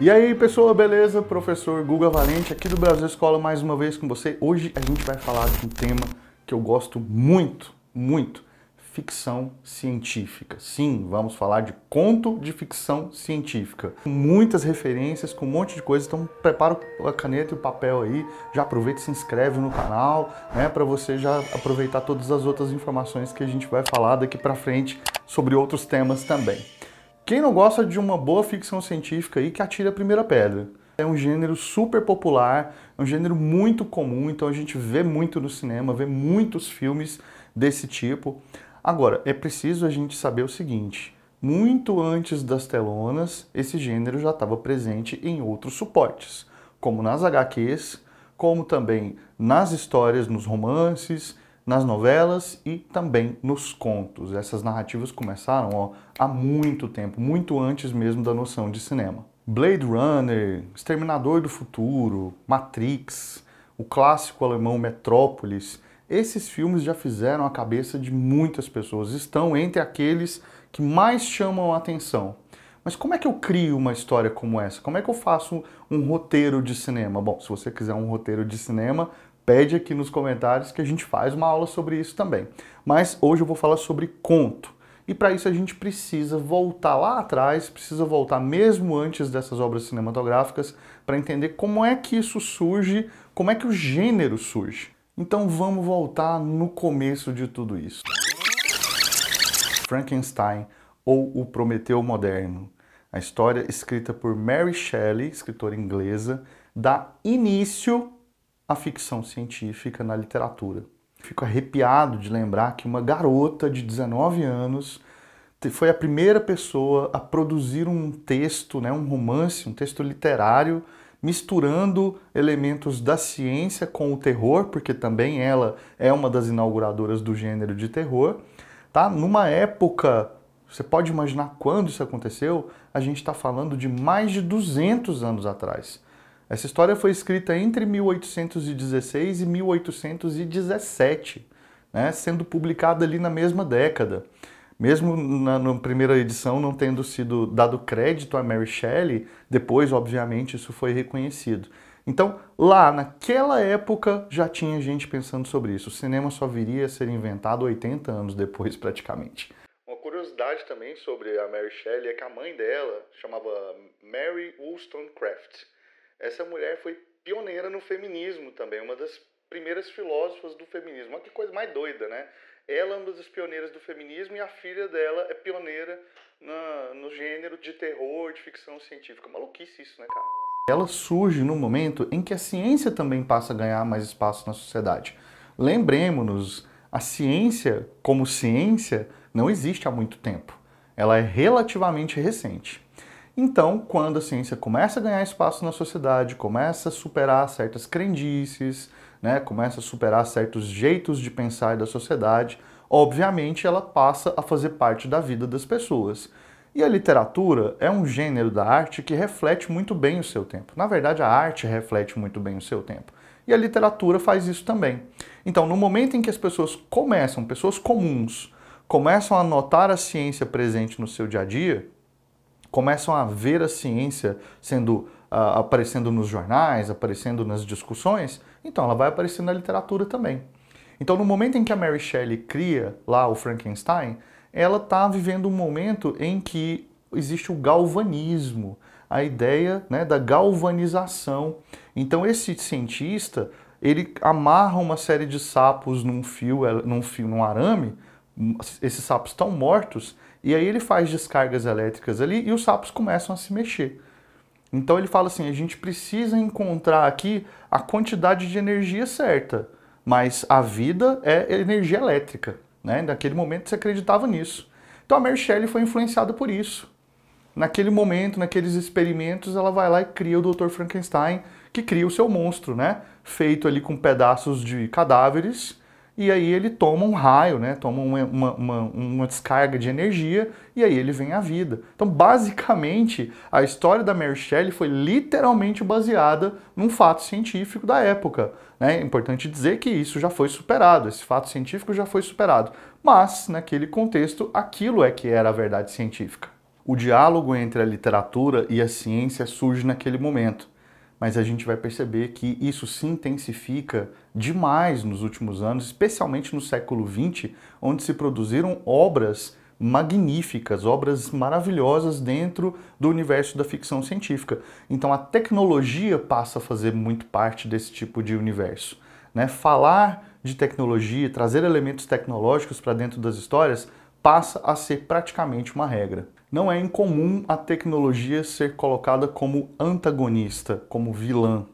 E aí, pessoal, beleza? Professor Guga Valente aqui do Brasil Escola mais uma vez com você. Hoje a gente vai falar de um tema que eu gosto muito, muito, ficção científica. Sim, vamos falar de conto de ficção científica. Com muitas referências, com um monte de coisa, então prepara a caneta e o papel aí, já aproveita e se inscreve no canal, né, para você já aproveitar todas as outras informações que a gente vai falar daqui para frente sobre outros temas também. Quem não gosta de uma boa ficção científica aí que atira a primeira pedra? É um gênero super popular, é um gênero muito comum, então a gente vê muito no cinema, vê muitos filmes desse tipo. Agora, é preciso a gente saber o seguinte: muito antes das telonas, esse gênero já estava presente em outros suportes, como nas HQs, como também nas histórias, nos romances nas novelas e também nos contos. Essas narrativas começaram ó, há muito tempo, muito antes mesmo da noção de cinema. Blade Runner, Exterminador do Futuro, Matrix, o clássico alemão Metrópolis, esses filmes já fizeram a cabeça de muitas pessoas, estão entre aqueles que mais chamam a atenção. Mas como é que eu crio uma história como essa? Como é que eu faço um roteiro de cinema? Bom, se você quiser um roteiro de cinema, pede aqui nos comentários que a gente faz uma aula sobre isso também. Mas hoje eu vou falar sobre conto. E para isso a gente precisa voltar lá atrás, precisa voltar mesmo antes dessas obras cinematográficas para entender como é que isso surge, como é que o gênero surge. Então vamos voltar no começo de tudo isso. Frankenstein ou o Prometeu Moderno. A história escrita por Mary Shelley, escritora inglesa, dá início a ficção científica na literatura. Fico arrepiado de lembrar que uma garota de 19 anos foi a primeira pessoa a produzir um texto, né, um romance, um texto literário, misturando elementos da ciência com o terror, porque também ela é uma das inauguradoras do gênero de terror, tá? Numa época, você pode imaginar quando isso aconteceu? A gente está falando de mais de 200 anos atrás. Essa história foi escrita entre 1816 e 1817, né, sendo publicada ali na mesma década. Mesmo na, na, primeira edição não tendo sido dado crédito a Mary Shelley, depois, obviamente, isso foi reconhecido. Então, lá naquela época já tinha gente pensando sobre isso. O cinema só viria a ser inventado 80 anos depois, praticamente. Uma curiosidade também sobre a Mary Shelley é que a mãe dela chamava Mary Wollstonecraft essa mulher foi pioneira no feminismo também, uma das primeiras filósofas do feminismo. Olha que coisa mais doida, né? Ela é uma das pioneiras do feminismo e a filha dela é pioneira na, no gênero de terror, de ficção científica. Maluquice isso, né, cara? Ela surge no momento em que a ciência também passa a ganhar mais espaço na sociedade. Lembremos-nos, a ciência como ciência não existe há muito tempo. Ela é relativamente recente. Então, quando a ciência começa a ganhar espaço na sociedade, começa a superar certas crendices, né, começa a superar certos jeitos de pensar da sociedade, obviamente ela passa a fazer parte da vida das pessoas. E a literatura é um gênero da arte que reflete muito bem o seu tempo. Na verdade, a arte reflete muito bem o seu tempo. E a literatura faz isso também. Então, no momento em que as pessoas começam, pessoas comuns, começam a notar a ciência presente no seu dia a dia, começam a ver a ciência sendo uh, aparecendo nos jornais, aparecendo nas discussões, então ela vai aparecer na literatura também. Então, no momento em que a Mary Shelley cria lá o Frankenstein, ela está vivendo um momento em que existe o galvanismo, a ideia né, da galvanização. Então, esse cientista ele amarra uma série de sapos num fio, eh, num fio, num arame. Hum, esses sapos estão mortos e aí ele faz descargas elétricas ali e os sapos começam a se mexer. Então ele fala assim: a gente precisa encontrar aqui a quantidade de energia certa, mas a vida é energia elétrica. Né? Naquele momento se acreditava nisso. Então a Mary Shelley foi influenciada por isso. Naquele momento, naqueles experimentos, ela vai lá e cria o Dr. Frankenstein, que cria o seu monstro, né? Feito ali com pedaços de cadáveres e aí ele toma um raio, né? toma uma, uma, uma, uma descarga de energia e aí ele vem à vida. Então, basicamente, a história da Mary Shelley foi literalmente baseada num fato científico da época. Né? É importante dizer que isso já foi superado, esse fato científico já foi superado. Mas, naquele contexto, aquilo é que era a verdade científica. O diálogo entre a literatura e a ciência surge naquele momento mas a gente vai perceber que isso se intensifica demais nos últimos anos, especialmente no século XX, onde se produziram obras magníficas, obras maravilhosas dentro do universo da ficção científica. Então a tecnologia passa a fazer muito parte desse tipo de universo. Né? Falar de tecnologia, trazer elementos tecnológicos para dentro das histórias, passa a ser praticamente uma regra não é incomum a tecnologia ser colocada como antagonista, como vilã.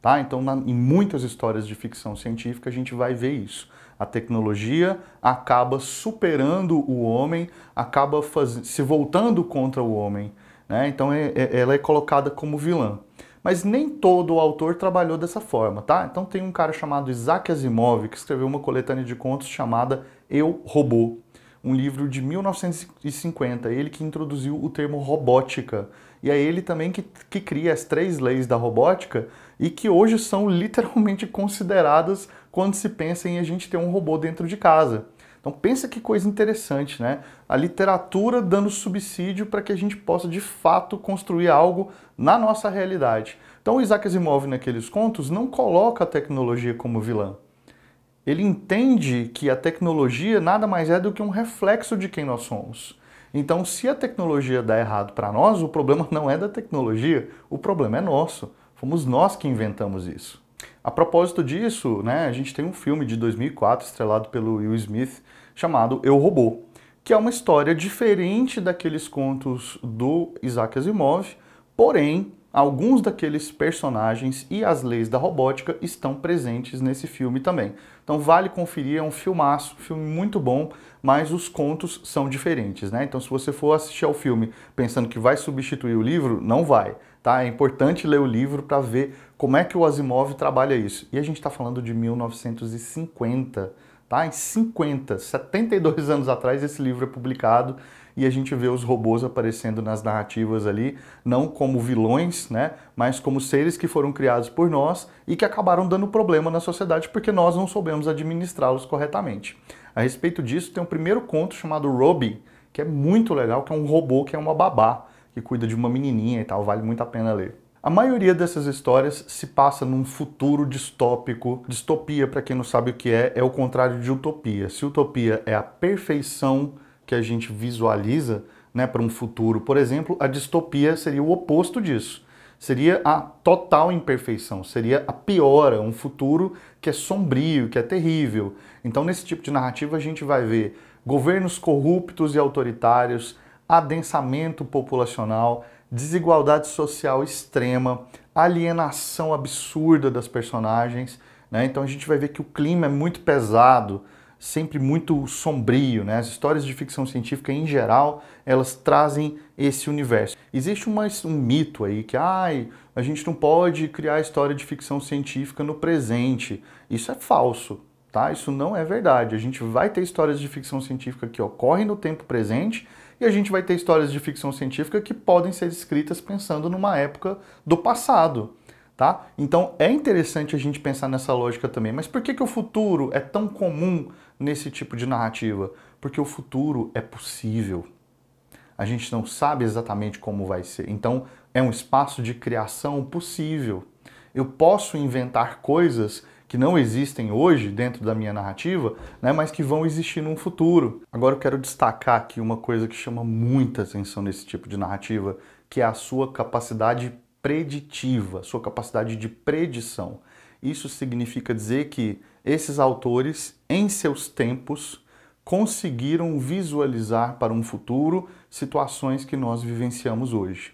Tá? Então, na, em muitas histórias de ficção científica, a gente vai ver isso. A tecnologia acaba superando o homem, acaba faz... se voltando contra o homem. Né? Então, é, é, ela é colocada como vilã. Mas nem todo o autor trabalhou dessa forma, tá? Então tem um cara chamado Isaac Asimov que escreveu uma coletânea de contos chamada Eu Robô um livro de 1950, ele que introduziu o termo robótica. E é ele também que, que cria as três leis da robótica e que hoje são literalmente consideradas quando se pensa em a gente ter um robô dentro de casa. Então pensa que coisa interessante, né? A literatura dando subsídio para que a gente possa de fato construir algo na nossa realidade. Então o Isaac Asimov naqueles contos não coloca a tecnologia como vilã ele entende que a tecnologia nada mais é do que um reflexo de quem nós somos. Então, se a tecnologia dá errado para nós, o problema não é da tecnologia, o problema é nosso. Fomos nós que inventamos isso. A propósito disso, né, a gente tem um filme de 2004 estrelado pelo Will Smith chamado Eu Robô, que é uma história diferente daqueles contos do Isaac Asimov, porém alguns daqueles personagens e as leis da robótica estão presentes nesse filme também. Então vale conferir, é um filmaço, filme muito bom, mas os contos são diferentes, né? Então se você for assistir ao filme pensando que vai substituir o livro, não vai, tá? É importante ler o livro para ver como é que o Asimov trabalha isso. E a gente está falando de 1950, tá? em 50, 72 anos atrás, esse livro é publicado e a gente vê os robôs aparecendo nas narrativas ali, não como vilões, né, mas como seres que foram criados por nós e que acabaram dando problema na sociedade porque nós não soubemos administrá-los corretamente. A respeito disso, tem um primeiro conto chamado Robin, que é muito legal, que é um robô que é uma babá, que cuida de uma menininha e tal, vale muito a pena ler. A maioria dessas histórias se passa num futuro distópico. Distopia, para quem não sabe o que é, é o contrário de utopia. Se utopia é a perfeição que a gente visualiza né, para um futuro, por exemplo, a distopia seria o oposto disso. Seria a total imperfeição, seria a piora, um futuro que é sombrio, que é terrível. Então, nesse tipo de narrativa, a gente vai ver governos corruptos e autoritários, adensamento populacional, desigualdade social extrema, alienação absurda das personagens. Né? Então a gente vai ver que o clima é muito pesado, sempre muito sombrio. Né? As histórias de ficção científica, em geral, elas trazem esse universo. Existe uma, um mito aí que a gente não pode criar história de ficção científica no presente. Isso é falso. Tá? Isso não é verdade. A gente vai ter histórias de ficção científica que ocorrem no tempo presente a gente vai ter histórias de ficção científica que podem ser escritas pensando numa época do passado. Tá? Então é interessante a gente pensar nessa lógica também. Mas por que, que o futuro é tão comum nesse tipo de narrativa? Porque o futuro é possível. A gente não sabe exatamente como vai ser. Então é um espaço de criação possível. Eu posso inventar coisas que não existem hoje dentro da minha narrativa, né, mas que vão existir num futuro. Agora eu quero destacar aqui uma coisa que chama muita atenção nesse tipo de narrativa, que é a sua capacidade preditiva, sua capacidade de predição. Isso significa dizer que esses autores, em seus tempos, conseguiram visualizar para um futuro situações que nós vivenciamos hoje.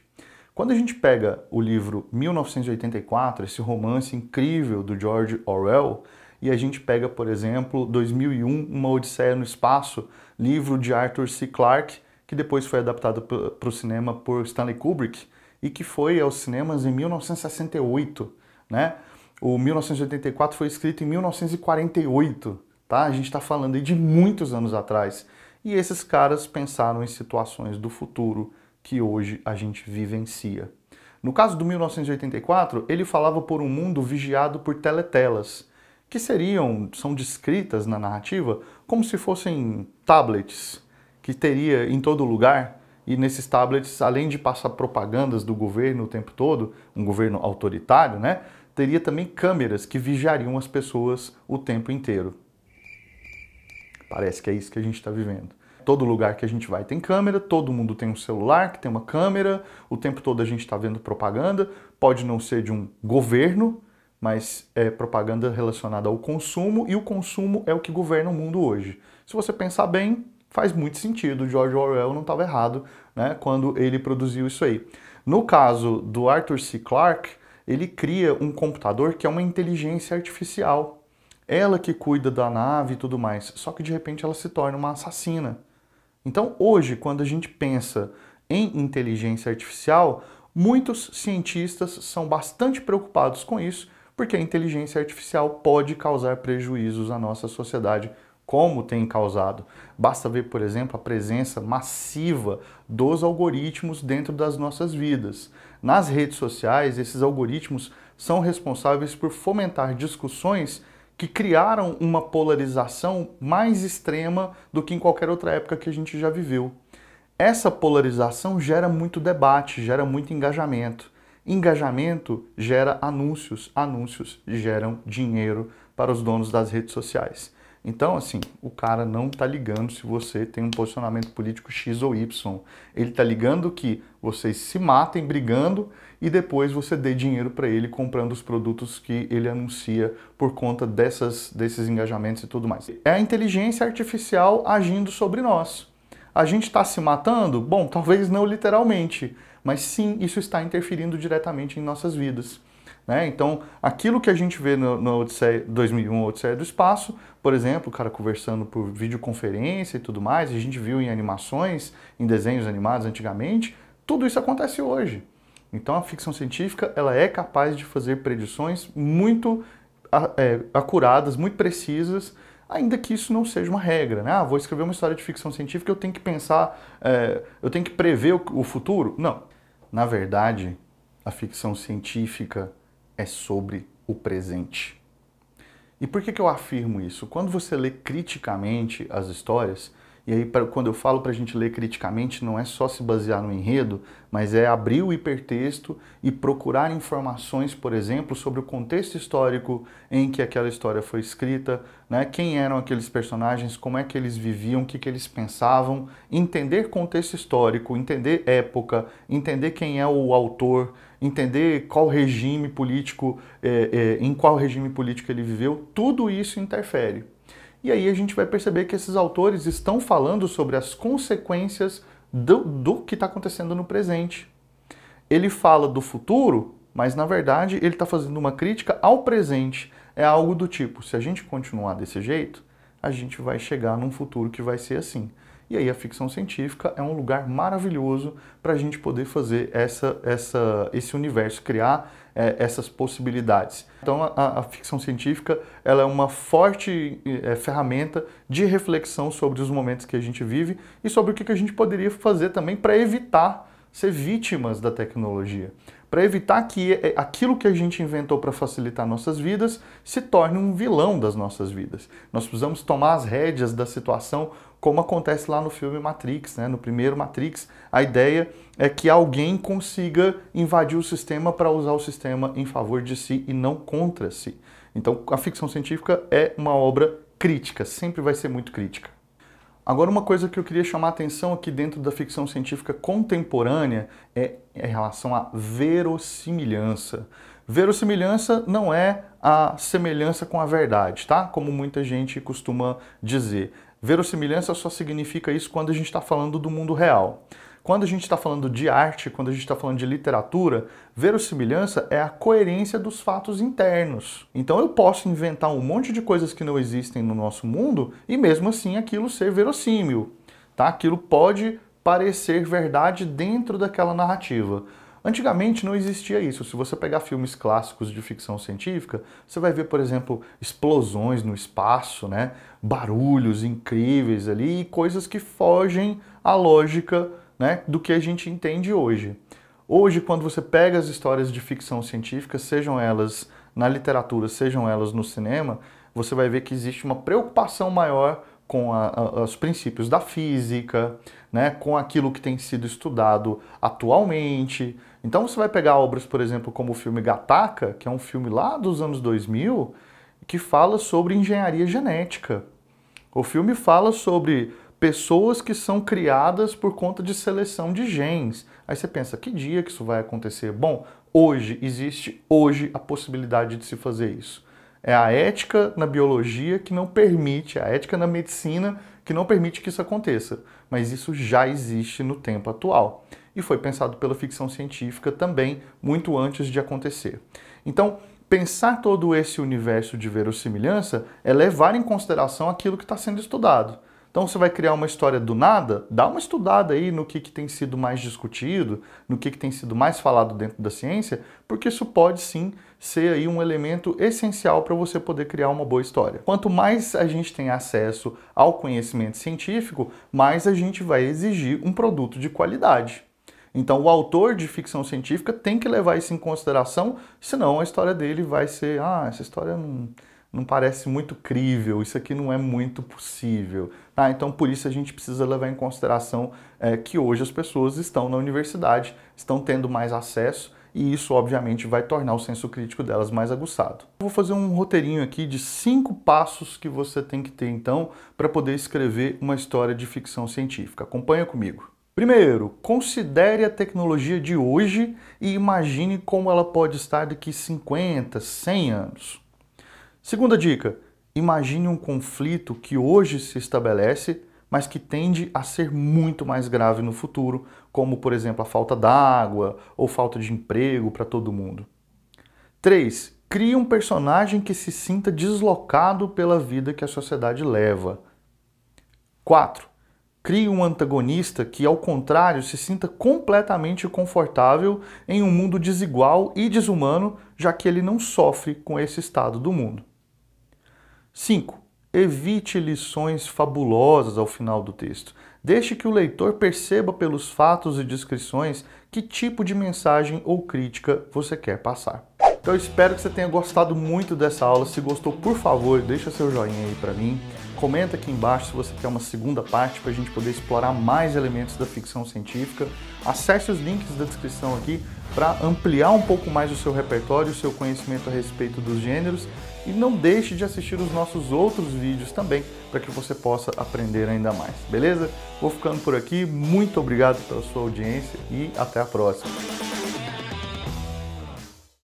Quando a gente pega o livro 1984, esse romance incrível do George Orwell, e a gente pega, por exemplo, 2001, Uma Odisseia no Espaço, livro de Arthur C. Clarke, que depois foi adaptado para o cinema por Stanley Kubrick e que foi aos cinemas em 1968, né? O 1984 foi escrito em 1948, tá? A gente está falando aí de muitos anos atrás. E esses caras pensaram em situações do futuro, que hoje a gente vivencia. No caso do 1984, ele falava por um mundo vigiado por teletelas, que seriam, são descritas na narrativa como se fossem tablets que teria em todo lugar e nesses tablets, além de passar propagandas do governo o tempo todo, um governo autoritário, né, teria também câmeras que vigiariam as pessoas o tempo inteiro. Parece que é isso que a gente está vivendo. Todo lugar que a gente vai tem câmera, todo mundo tem um celular que tem uma câmera, o tempo todo a gente está vendo propaganda. Pode não ser de um governo, mas é propaganda relacionada ao consumo e o consumo é o que governa o mundo hoje. Se você pensar bem, faz muito sentido. George Orwell não estava errado né, quando ele produziu isso aí. No caso do Arthur C. Clarke, ele cria um computador que é uma inteligência artificial. Ela que cuida da nave e tudo mais, só que de repente ela se torna uma assassina. Então, hoje, quando a gente pensa em inteligência artificial, muitos cientistas são bastante preocupados com isso, porque a inteligência artificial pode causar prejuízos à nossa sociedade, como tem causado. Basta ver, por exemplo, a presença massiva dos algoritmos dentro das nossas vidas. Nas redes sociais, esses algoritmos são responsáveis por fomentar discussões que criaram uma polarização mais extrema do que em qualquer outra época que a gente já viveu. Essa polarização gera muito debate, gera muito engajamento. Engajamento gera anúncios, anúncios geram dinheiro para os donos das redes sociais. Então, assim, o cara não está ligando se você tem um posicionamento político X ou Y. Ele está ligando que vocês se matem brigando e depois você dê dinheiro para ele comprando os produtos que ele anuncia por conta dessas, desses engajamentos e tudo mais. É a inteligência artificial agindo sobre nós. A gente está se matando? Bom, talvez não literalmente, mas sim, isso está interferindo diretamente em nossas vidas. Né? Então, aquilo que a gente vê no, no Odisseia 2001, Odisseia do Espaço, por exemplo, o cara conversando por videoconferência e tudo mais, a gente viu em animações, em desenhos animados antigamente, tudo isso acontece hoje. Então, a ficção científica ela é capaz de fazer predições muito é, acuradas, muito precisas, ainda que isso não seja uma regra, né? Ah, vou escrever uma história de ficção científica, eu tenho que pensar, é, eu tenho que prever o, o futuro? Não. Na verdade, a ficção científica é sobre o presente. E por que, que eu afirmo isso? Quando você lê criticamente as histórias, e aí, pra, quando eu falo para a gente ler criticamente, não é só se basear no enredo, mas é abrir o hipertexto e procurar informações, por exemplo, sobre o contexto histórico em que aquela história foi escrita, né? quem eram aqueles personagens, como é que eles viviam, o que, que eles pensavam, entender contexto histórico, entender época, entender quem é o autor, entender qual regime político, é, é, em qual regime político ele viveu, tudo isso interfere. E aí a gente vai perceber que esses autores estão falando sobre as consequências do, do que está acontecendo no presente. Ele fala do futuro, mas na verdade ele está fazendo uma crítica ao presente. É algo do tipo: se a gente continuar desse jeito, a gente vai chegar num futuro que vai ser assim. E aí a ficção científica é um lugar maravilhoso para a gente poder fazer essa, essa, esse universo, criar é, essas possibilidades. Então, a, a, ficção científica ela é uma forte é, ferramenta de reflexão sobre os momentos que a gente vive e sobre o que, que a gente poderia fazer também para evitar ser vítimas da tecnologia, para evitar que é, aquilo que a gente inventou para facilitar nossas vidas se torne um vilão das nossas vidas. Nós precisamos tomar as rédeas da situação como acontece lá no filme Matrix, né? No primeiro Matrix, a ideia é que alguém consiga invadir o sistema para usar o sistema em favor de si e não contra si. Então, a ficção científica é uma obra crítica, sempre vai ser muito crítica. Agora, uma coisa que eu queria chamar a atenção aqui dentro da ficção científica contemporânea é em relação à verossimilhança. Verossimilhança não é a semelhança com a verdade, tá? Como muita gente costuma dizer. Verossimilhança só significa isso quando a gente está falando do mundo real. Quando a gente está falando de arte, quando a gente está falando de literatura, verossimilhança é a coerência dos fatos internos. Então eu posso inventar um monte de coisas que não existem no nosso mundo e mesmo assim aquilo ser verossímil. Tá? Aquilo pode parecer verdade dentro daquela narrativa. Antigamente não existia isso. Se você pegar filmes clássicos de ficção científica, você vai ver, por exemplo, explosões no espaço, né? barulhos incríveis ali e coisas que fogem à lógica né? do que a gente entende hoje. Hoje, quando você pega as histórias de ficção científica, sejam elas na literatura, sejam elas no cinema, você vai ver que existe uma preocupação maior com a, a, os princípios da física, né, com aquilo que tem sido estudado atualmente. Então você vai pegar obras, por exemplo, como o filme Gataca, que é um filme lá dos anos 2000, que fala sobre engenharia genética. O filme fala sobre pessoas que são criadas por conta de seleção de genes. Aí você pensa, que dia que isso vai acontecer? Bom, hoje existe hoje a possibilidade de se fazer isso. É a ética na biologia que não permite, a ética na medicina que não permite que isso aconteça. Mas isso já existe no tempo atual. E foi pensado pela ficção científica também muito antes de acontecer. Então, pensar todo esse universo de verossimilhança é levar em consideração aquilo que está sendo estudado. Então você vai criar uma história do nada, dá uma estudada aí no que, que tem sido mais discutido, no que, que tem sido mais falado dentro da ciência, porque isso pode sim ser aí um elemento essencial para você poder criar uma boa história. Quanto mais a gente tem acesso ao conhecimento científico, mais a gente vai exigir um produto de qualidade. Então, o autor de ficção científica tem que levar isso em consideração, senão a história dele vai ser, ah, essa história não, não parece muito crível, isso aqui não é muito possível. Tá? Então, por isso, a gente precisa levar em consideração é, que hoje as pessoas estão na universidade, estão tendo mais acesso e isso, obviamente, vai tornar o senso crítico delas mais aguçado. Vou fazer um roteirinho aqui de cinco passos que você tem que ter, então, para poder escrever uma história de ficção científica. Acompanha comigo. Primeiro, considere a tecnologia de hoje e imagine como ela pode estar daqui 50, 100 anos. Segunda dica: imagine um conflito que hoje se estabelece, mas que tende a ser muito mais grave no futuro, como, por exemplo, a falta d'água ou falta de emprego para todo mundo. 3. Crie um personagem que se sinta deslocado pela vida que a sociedade leva. 4. Crie um antagonista que, ao contrário, se sinta completamente confortável em um mundo desigual e desumano, já que ele não sofre com esse estado do mundo. 5. Evite lições fabulosas ao final do texto. Deixe que o leitor perceba pelos fatos e descrições que tipo de mensagem ou crítica você quer passar. Então espero que você tenha gostado muito dessa aula. Se gostou, por favor, deixa seu joinha aí para mim. Comenta aqui embaixo se você quer uma segunda parte para a gente poder explorar mais elementos da ficção científica. Acesse os links da descrição aqui para ampliar um pouco mais o seu repertório, o seu conhecimento a respeito dos gêneros e não deixe de assistir os nossos outros vídeos também, para que você possa aprender ainda mais, beleza? Vou ficando por aqui, muito obrigado pela sua audiência e até a próxima!